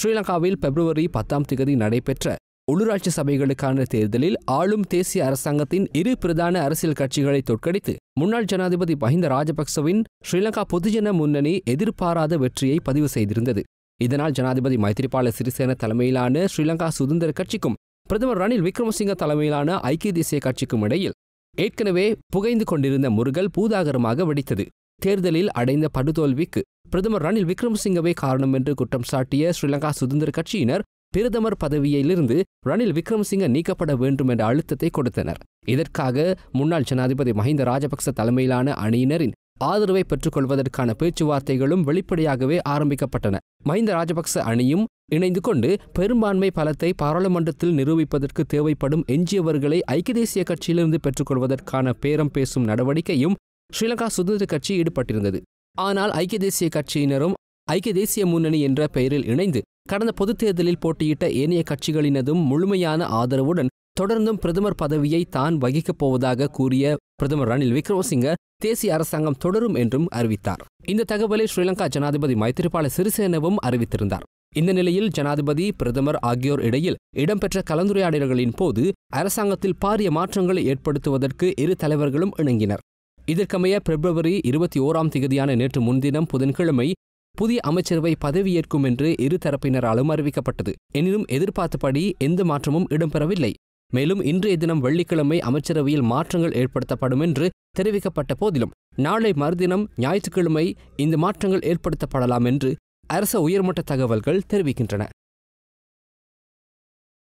ஸ்ரீலங்காவில் பிப்ரவரி பத்தாம் திகதி நடைபெற்ற உள்ளூராட்சி சபைகளுக்கான தேர்தலில் ஆளும் தேசிய அரசாங்கத்தின் இரு பிரதான அரசியல் கட்சிகளை தோற்கடித்து முன்னாள் ஜனாதிபதி மஹிந்த ராஜபக்சவின் ஸ்ரீலங்கா பொதுஜன முன்னணி எதிர்பாராத வெற்றியை பதிவு செய்திருந்தது இதனால் ஜனாதிபதி மைத்திரிபால சிறிசேன தலைமையிலான ஸ்ரீலங்கா சுதந்திர கட்சிக்கும் பிரதமர் ரணில் விக்ரமசிங்க தலைமையிலான ஐக்கிய தேசிய கட்சிக்கும் இடையில் ஏற்கனவே புகைந்து கொண்டிருந்த முருகல் பூதாகரமாக வெடித்தது தேர்தலில் அடைந்த படுதோல்விக்கு பிரதமர் ரணில் விக்ரமசிங்கவே காரணம் என்று குற்றம் சாட்டிய ஸ்ரீலங்கா சுதந்திர கட்சியினர் பிரதமர் பதவியிலிருந்து ரணில் விக்ரமசிங்க நீக்கப்பட வேண்டும் என்ற அழுத்தத்தை கொடுத்தனர் இதற்காக முன்னாள் ஜனாதிபதி மஹிந்த ராஜபக்ச தலைமையிலான அணியினரின் ஆதரவை பெற்றுக்கொள்வதற்கான பேச்சுவார்த்தைகளும் வெளிப்படையாகவே ஆரம்பிக்கப்பட்டன மஹிந்த ராஜபக்ச அணியும் இணைந்து கொண்டு பெரும்பான்மை பலத்தை பாராளுமன்றத்தில் நிரூபிப்பதற்கு தேவைப்படும் எஞ்சியவர்களை ஐக்கிய தேசிய கட்சியிலிருந்து பெற்றுக்கொள்வதற்கான பேரம் பேசும் நடவடிக்கையும் ஸ்ரீலங்கா சுதந்திர கட்சி ஈடுபட்டிருந்தது ஆனால் ஐக்கிய தேசிய கட்சியினரும் ஐக்கிய தேசிய முன்னணி என்ற பெயரில் இணைந்து கடந்த பொதுத் தேர்தலில் போட்டியிட்ட ஏனைய கட்சிகளினதும் முழுமையான ஆதரவுடன் தொடர்ந்தும் பிரதமர் பதவியை தான் வகிக்கப் போவதாக கூறிய பிரதமர் ரணில் விக்ரமசிங்க தேசிய அரசாங்கம் தொடரும் என்றும் அறிவித்தார் இந்த தகவலை ஸ்ரீலங்கா ஜனாதிபதி மைத்திரிபால சிறிசேனவும் அறிவித்திருந்தார் இந்த நிலையில் ஜனாதிபதி பிரதமர் ஆகியோர் இடையில் இடம்பெற்ற கலந்துரையாடல்களின் போது அரசாங்கத்தில் பாரிய மாற்றங்களை ஏற்படுத்துவதற்கு இரு தலைவர்களும் இணங்கினர் இதற்கமைய பிப்ரவரி இருபத்தி ஓராம் தேதியான நேற்று முன்தினம் புதன்கிழமை புதிய அமைச்சரவை பதவியேற்கும் என்று இரு தரப்பினராலும் அறிவிக்கப்பட்டது எனினும் எதிர்பார்த்தபடி எந்த மாற்றமும் இடம்பெறவில்லை மேலும் இன்றைய தினம் வெள்ளிக்கிழமை அமைச்சரவையில் மாற்றங்கள் ஏற்படுத்தப்படும் என்று தெரிவிக்கப்பட்ட போதிலும் நாளை மறுதினம் ஞாயிற்றுக்கிழமை இந்த மாற்றங்கள் ஏற்படுத்தப்படலாம் என்று அரச உயர்மட்ட தகவல்கள் தெரிவிக்கின்றன